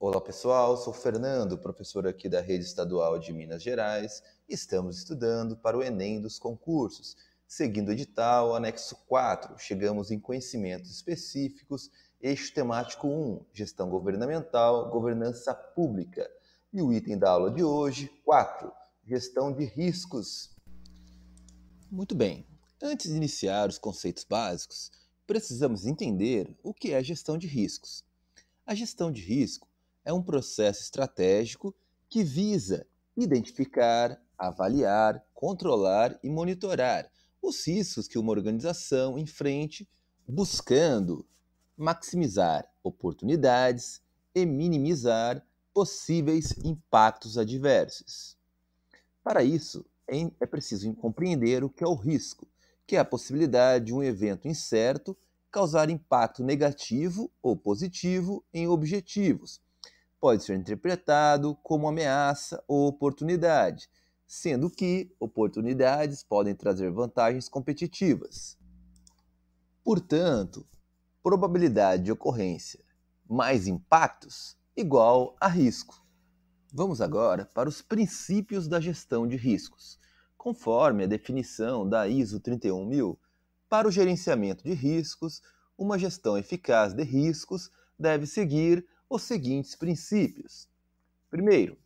Olá pessoal, sou Fernando, professor aqui da Rede Estadual de Minas Gerais. Estamos estudando para o Enem dos concursos. Seguindo o edital, anexo 4, chegamos em conhecimentos específicos, eixo temático 1, gestão governamental, governança pública. E o item da aula de hoje, 4, gestão de riscos. Muito bem, antes de iniciar os conceitos básicos, precisamos entender o que é gestão de riscos. A gestão de risco é um processo estratégico que visa identificar, avaliar, controlar e monitorar os riscos que uma organização enfrente, buscando maximizar oportunidades e minimizar possíveis impactos adversos. Para isso, é preciso compreender o que é o risco, que é a possibilidade de um evento incerto causar impacto negativo ou positivo em objetivos, pode ser interpretado como ameaça ou oportunidade, sendo que oportunidades podem trazer vantagens competitivas. Portanto, probabilidade de ocorrência mais impactos igual a risco. Vamos agora para os princípios da gestão de riscos, conforme a definição da ISO 31000 para o gerenciamento de riscos, uma gestão eficaz de riscos deve seguir os seguintes princípios: primeiro,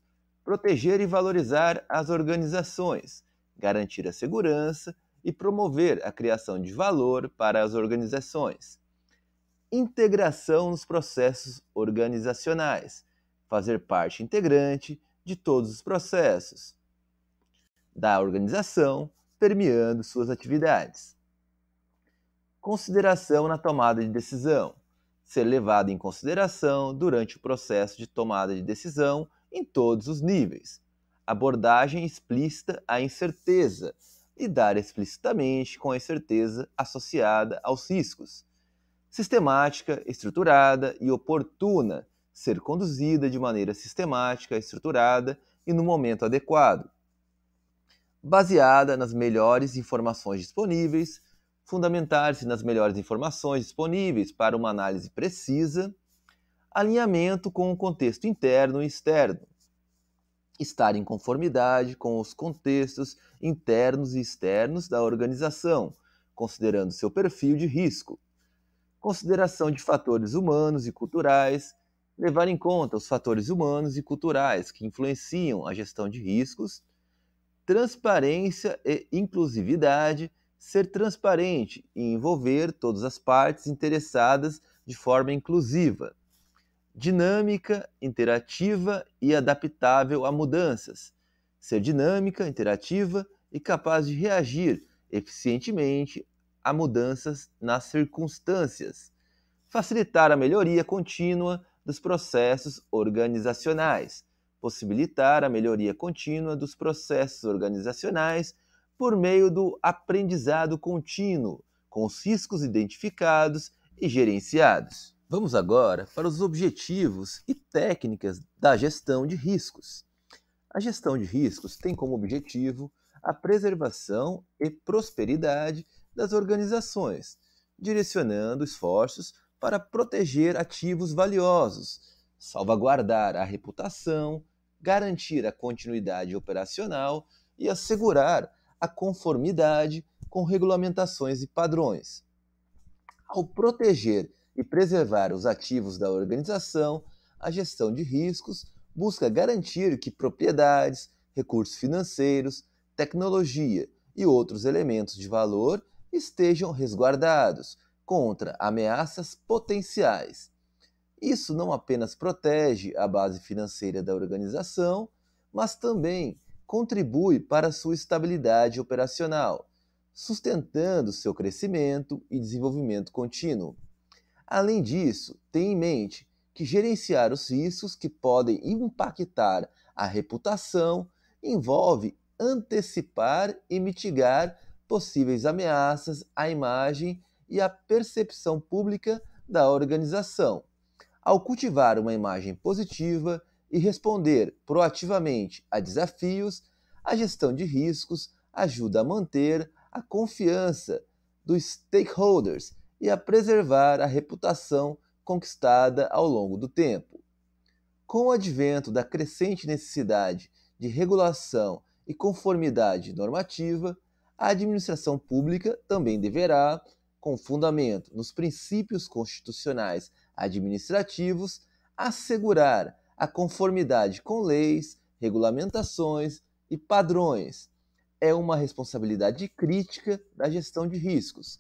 proteger e valorizar as organizações, garantir a segurança e promover a criação de valor para as organizações. Integração nos processos organizacionais, fazer parte integrante de todos os processos da organização, permeando suas atividades. Consideração na tomada de decisão ser levada em consideração durante o processo de tomada de decisão em todos os níveis. Abordagem explícita à incerteza, lidar explicitamente com a incerteza associada aos riscos. Sistemática, estruturada e oportuna, ser conduzida de maneira sistemática, estruturada e no momento adequado. Baseada nas melhores informações disponíveis, fundamentar-se nas melhores informações disponíveis para uma análise precisa, alinhamento com o contexto interno e externo, estar em conformidade com os contextos internos e externos da organização, considerando seu perfil de risco, consideração de fatores humanos e culturais, levar em conta os fatores humanos e culturais que influenciam a gestão de riscos, transparência e inclusividade ser transparente e envolver todas as partes interessadas de forma inclusiva, dinâmica, interativa e adaptável a mudanças, ser dinâmica, interativa e capaz de reagir eficientemente a mudanças nas circunstâncias, facilitar a melhoria contínua dos processos organizacionais, possibilitar a melhoria contínua dos processos organizacionais por meio do aprendizado contínuo, com os riscos identificados e gerenciados. Vamos agora para os objetivos e técnicas da gestão de riscos. A gestão de riscos tem como objetivo a preservação e prosperidade das organizações, direcionando esforços para proteger ativos valiosos, salvaguardar a reputação, garantir a continuidade operacional e assegurar a conformidade com regulamentações e padrões. Ao proteger e preservar os ativos da organização, a gestão de riscos busca garantir que propriedades, recursos financeiros, tecnologia e outros elementos de valor estejam resguardados contra ameaças potenciais. Isso não apenas protege a base financeira da organização, mas também contribui para sua estabilidade operacional, sustentando seu crescimento e desenvolvimento contínuo. Além disso, tenha em mente que gerenciar os riscos que podem impactar a reputação envolve antecipar e mitigar possíveis ameaças à imagem e à percepção pública da organização. Ao cultivar uma imagem positiva e responder proativamente a desafios, a gestão de riscos ajuda a manter a confiança dos stakeholders e a preservar a reputação conquistada ao longo do tempo. Com o advento da crescente necessidade de regulação e conformidade normativa, a administração pública também deverá, com fundamento nos princípios constitucionais administrativos, assegurar a conformidade com leis, regulamentações e padrões. É uma responsabilidade crítica da gestão de riscos.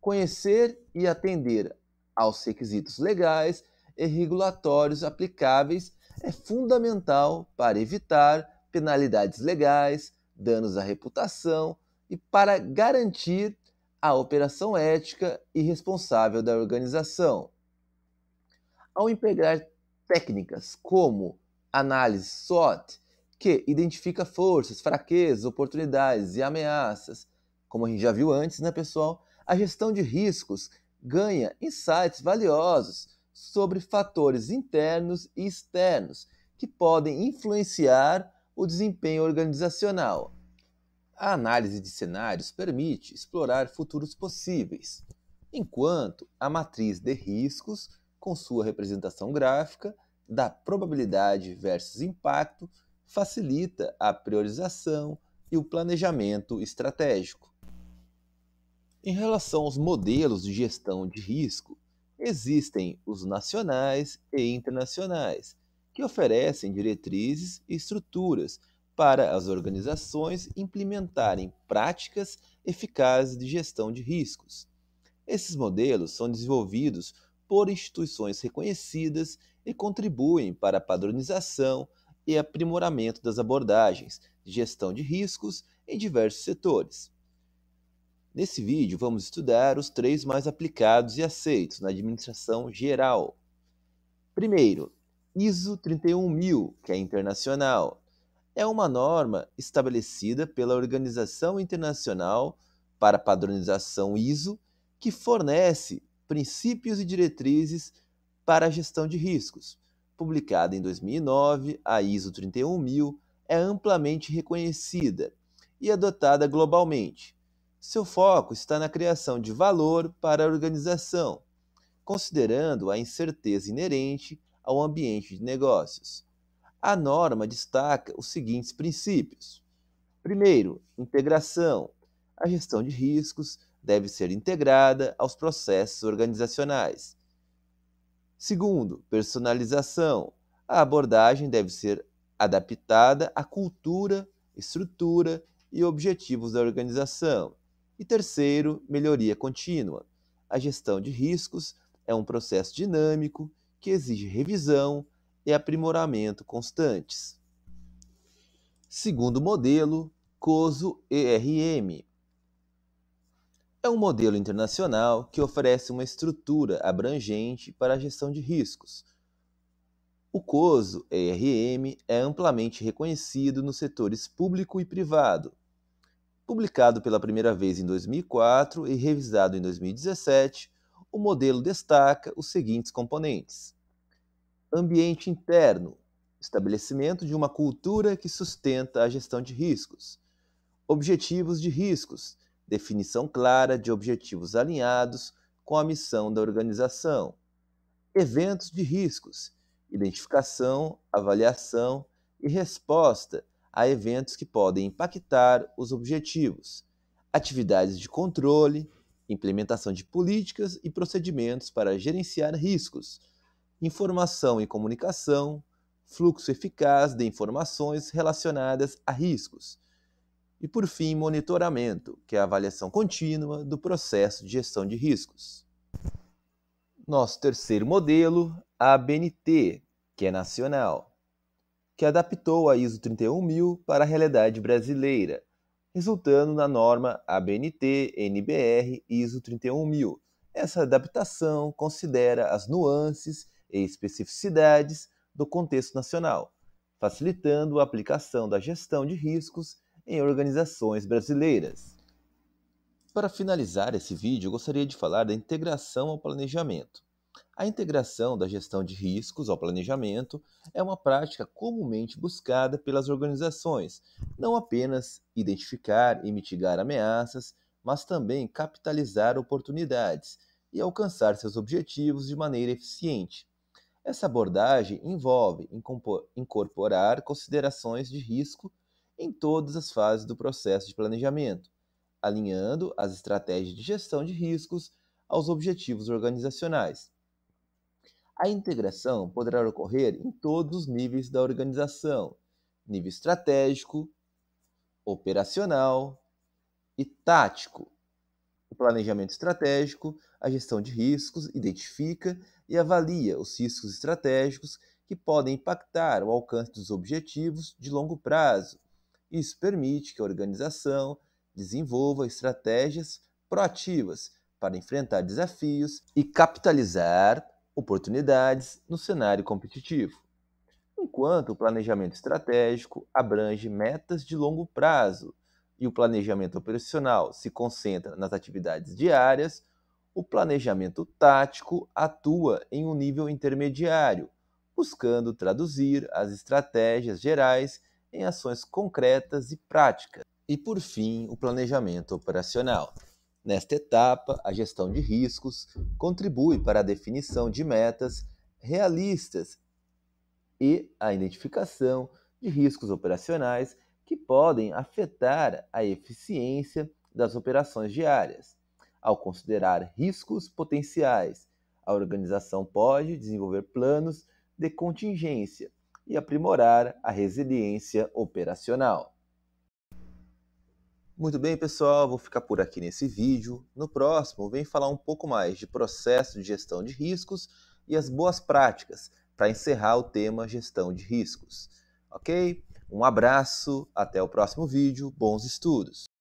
Conhecer e atender aos requisitos legais e regulatórios aplicáveis é fundamental para evitar penalidades legais, danos à reputação e para garantir a operação ética e responsável da organização. Ao integrar técnicas como análise SWOT, que identifica forças, fraquezas, oportunidades e ameaças. Como a gente já viu antes, né, pessoal? A gestão de riscos ganha insights valiosos sobre fatores internos e externos que podem influenciar o desempenho organizacional. A análise de cenários permite explorar futuros possíveis, enquanto a matriz de riscos com sua representação gráfica da probabilidade versus impacto, facilita a priorização e o planejamento estratégico. Em relação aos modelos de gestão de risco, existem os nacionais e internacionais, que oferecem diretrizes e estruturas para as organizações implementarem práticas eficazes de gestão de riscos. Esses modelos são desenvolvidos por instituições reconhecidas e contribuem para a padronização e aprimoramento das abordagens de gestão de riscos em diversos setores. Nesse vídeo, vamos estudar os três mais aplicados e aceitos na administração geral. Primeiro, ISO 31000, que é internacional. É uma norma estabelecida pela Organização Internacional para Padronização ISO que fornece Princípios e Diretrizes para a Gestão de Riscos. Publicada em 2009, a ISO 31000 é amplamente reconhecida e adotada globalmente. Seu foco está na criação de valor para a organização, considerando a incerteza inerente ao ambiente de negócios. A norma destaca os seguintes princípios: primeiro, integração. A gestão de riscos deve ser integrada aos processos organizacionais. Segundo, personalização. A abordagem deve ser adaptada à cultura, estrutura e objetivos da organização. E terceiro, melhoria contínua. A gestão de riscos é um processo dinâmico que exige revisão e aprimoramento constantes. Segundo modelo, COSO ERM, é um modelo internacional que oferece uma estrutura abrangente para a gestão de riscos. O COSO ERM é amplamente reconhecido nos setores público e privado. Publicado pela primeira vez em 2004 e revisado em 2017, o modelo destaca os seguintes componentes: ambiente interno, estabelecimento de uma cultura que sustenta a gestão de riscos, objetivos de riscos, definição clara de objetivos alinhados com a missão da organização, eventos de riscos, identificação, avaliação e resposta a eventos que podem impactar os objetivos, atividades de controle, implementação de políticas e procedimentos para gerenciar riscos, informação e comunicação, fluxo eficaz de informações relacionadas a riscos e por fim, monitoramento, que é a avaliação contínua do processo de gestão de riscos. Nosso terceiro modelo, a ABNT, que é nacional, que adaptou a ISO 31000 para a realidade brasileira, resultando na norma ABNT NBR ISO 31000. Essa adaptação considera as nuances e especificidades do contexto nacional, facilitando a aplicação da gestão de riscos em organizações brasileiras. Para finalizar esse vídeo, gostaria de falar da integração ao planejamento. A integração da gestão de riscos ao planejamento é uma prática comumente buscada pelas organizações, não apenas identificar e mitigar ameaças, mas também capitalizar oportunidades e alcançar seus objetivos de maneira eficiente. Essa abordagem envolve incorporar considerações de risco em todas as fases do processo de planejamento, alinhando as estratégias de gestão de riscos aos objetivos organizacionais. A integração poderá ocorrer em todos os níveis da organização: nível estratégico, operacional e tático. O planejamento estratégico, a gestão de riscos, identifica e avalia os riscos estratégicos que podem impactar o alcance dos objetivos de longo prazo isso permite que a organização desenvolva estratégias proativas para enfrentar desafios e capitalizar oportunidades no cenário competitivo, enquanto o planejamento estratégico abrange metas de longo prazo e o planejamento operacional se concentra nas atividades diárias, o planejamento tático atua em um nível intermediário, buscando traduzir as estratégias gerais em ações concretas e práticas. E por fim, o planejamento operacional. Nesta etapa, a gestão de riscos contribui para a definição de metas realistas e a identificação de riscos operacionais que podem afetar a eficiência das operações diárias. Ao considerar riscos potenciais, a organização pode desenvolver planos de contingência e aprimorar a resiliência operacional. Muito bem, pessoal, vou ficar por aqui nesse vídeo. No próximo, vem falar um pouco mais de processo de gestão de riscos e as boas práticas para encerrar o tema gestão de riscos. Ok? Um abraço, até o próximo vídeo, bons estudos!